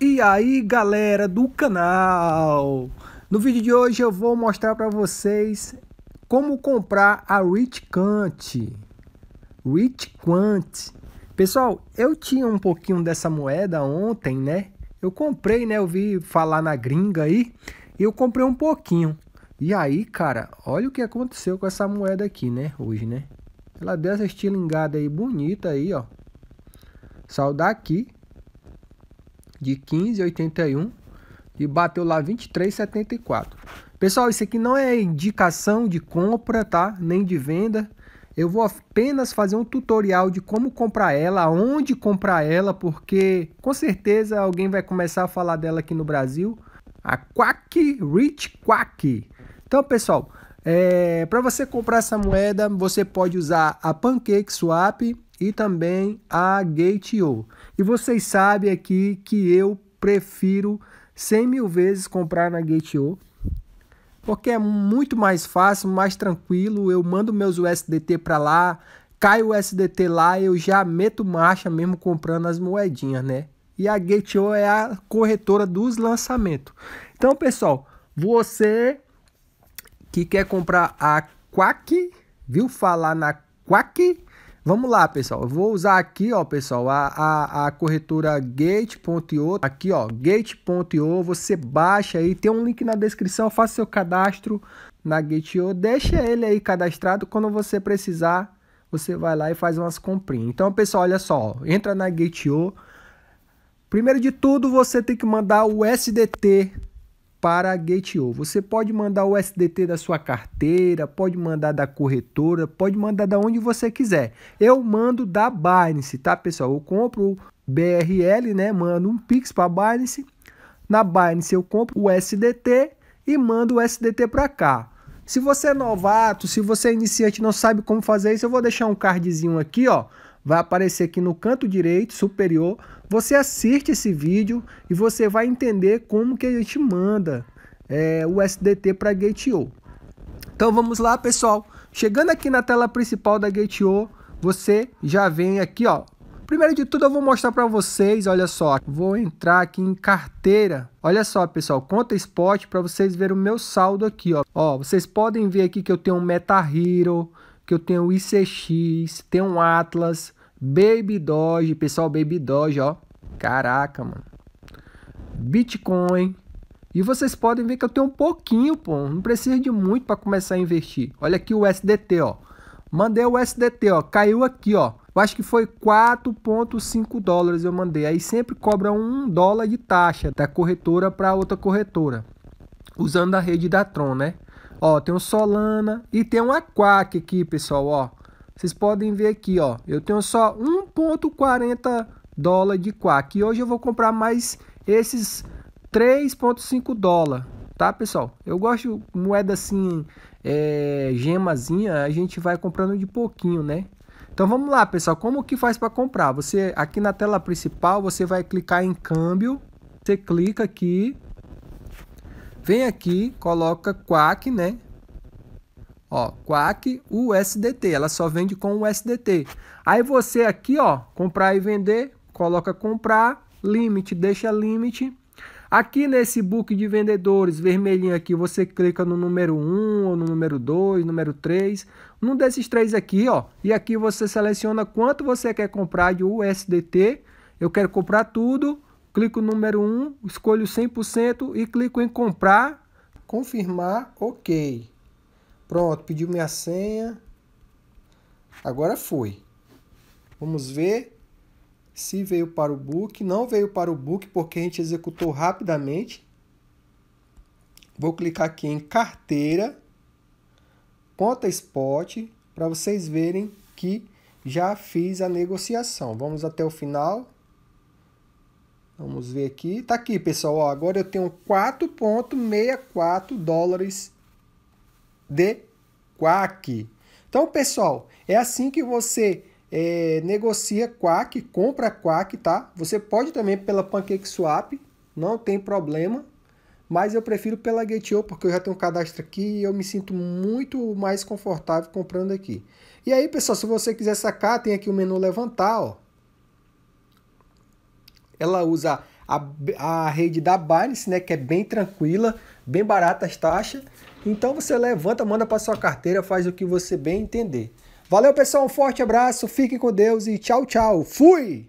E aí galera do canal! No vídeo de hoje eu vou mostrar para vocês como comprar a Rich Quant. Rich Quant. Pessoal, eu tinha um pouquinho dessa moeda ontem, né? Eu comprei, né? Eu vi falar na gringa aí e eu comprei um pouquinho. E aí, cara, olha o que aconteceu com essa moeda aqui, né? Hoje, né? Ela deu essa estilingada aí bonita aí, ó. Saudar aqui de 15,81 e bateu lá 23,74. Pessoal, isso aqui não é indicação de compra, tá? Nem de venda. Eu vou apenas fazer um tutorial de como comprar ela, onde comprar ela, porque com certeza alguém vai começar a falar dela aqui no Brasil. A Quack Rich Quack. Então, pessoal, é, para você comprar essa moeda, você pode usar a PancakeSwap, e também a Gate.io. E vocês sabem aqui que eu prefiro 100 mil vezes comprar na Gate.io, porque é muito mais fácil, mais tranquilo, eu mando meus USDT para lá, cai o USDT lá, eu já meto marcha mesmo comprando as moedinhas, né? E a Gate.io é a corretora dos lançamentos. Então, pessoal, você que quer comprar a Quack, viu falar na Quack? Vamos lá, pessoal. Eu vou usar aqui, ó, pessoal, a, a, a corretora Gate.io. Aqui, ó, Gate.io. Você baixa aí, tem um link na descrição. Faça seu cadastro na Gate.io. Deixa ele aí cadastrado. Quando você precisar, você vai lá e faz umas comprinhas. Então, pessoal, olha só. Entra na Gate.io. Primeiro de tudo, você tem que mandar o SDT para a Gateo. Você pode mandar o SDT da sua carteira, pode mandar da corretora, pode mandar da onde você quiser. Eu mando da Binance, tá, pessoal? Eu compro o BRL, né? Mando um Pix para a Binance. Na Binance eu compro o SDT e mando o SDT para cá. Se você é novato, se você é iniciante e não sabe como fazer isso, eu vou deixar um cardzinho aqui, ó, vai aparecer aqui no canto direito superior. Você assiste esse vídeo e você vai entender como que a gente manda é, o SDT para Gate.io. Então vamos lá, pessoal. Chegando aqui na tela principal da Gate.io, você já vem aqui, ó. Primeiro de tudo, eu vou mostrar para vocês, olha só. Vou entrar aqui em carteira. Olha só, pessoal, conta spot para vocês verem o meu saldo aqui, ó. Ó, vocês podem ver aqui que eu tenho um Meta Hero, que eu tenho o ICX, tenho um Atlas, Baby Doge, pessoal, Baby Doge, ó. Caraca, mano. Bitcoin. E vocês podem ver que eu tenho um pouquinho, pô. Não precisa de muito para começar a investir. Olha aqui o SDT, ó. Mandei o SDT, ó. Caiu aqui, ó. Eu acho que foi 4,5 dólares eu mandei. Aí sempre cobra um dólar de taxa da corretora para outra corretora. Usando a rede da Tron, né? Ó, tem um Solana e tem um Aquac aqui, pessoal, ó. Vocês podem ver aqui, ó, eu tenho só 1.40 dólar de quack. E hoje eu vou comprar mais esses 3.5 dólar, tá, pessoal? Eu gosto de moeda assim, é, gemazinha, a gente vai comprando de pouquinho, né? Então vamos lá, pessoal, como que faz para comprar? Você aqui na tela principal, você vai clicar em câmbio, você clica aqui, vem aqui, coloca quack, né? Ó, Quack USDT, ela só vende com USDT. Aí você aqui, ó, comprar e vender, coloca comprar, limite, deixa limite. Aqui nesse book de vendedores vermelhinho aqui, você clica no número 1, ou no número 2, número 3, num desses três aqui, ó. E aqui você seleciona quanto você quer comprar de USDT. Eu quero comprar tudo, clico no número 1, escolho 100% e clico em comprar, confirmar, OK. Pronto, pediu minha senha. Agora foi. Vamos ver se veio para o book. Não veio para o book porque a gente executou rapidamente. Vou clicar aqui em carteira, conta spot, para vocês verem que já fiz a negociação. Vamos até o final. Vamos ver aqui. Tá aqui, pessoal. Ó, agora eu tenho 4,64 dólares de quack. Então, pessoal, é assim que você é, negocia quack, compra quack, tá? Você pode também pela PancakeSwap, não tem problema, mas eu prefiro pela Gate.io porque eu já tenho um cadastro aqui e eu me sinto muito mais confortável comprando aqui. E aí, pessoal, se você quiser sacar, tem aqui o menu levantar, ó. Ela usa a, a rede da Binance, né, que é bem tranquila, bem barata as taxas. Então você levanta, manda para sua carteira, faz o que você bem entender. Valeu, pessoal, um forte abraço, fique com Deus e tchau, tchau. Fui!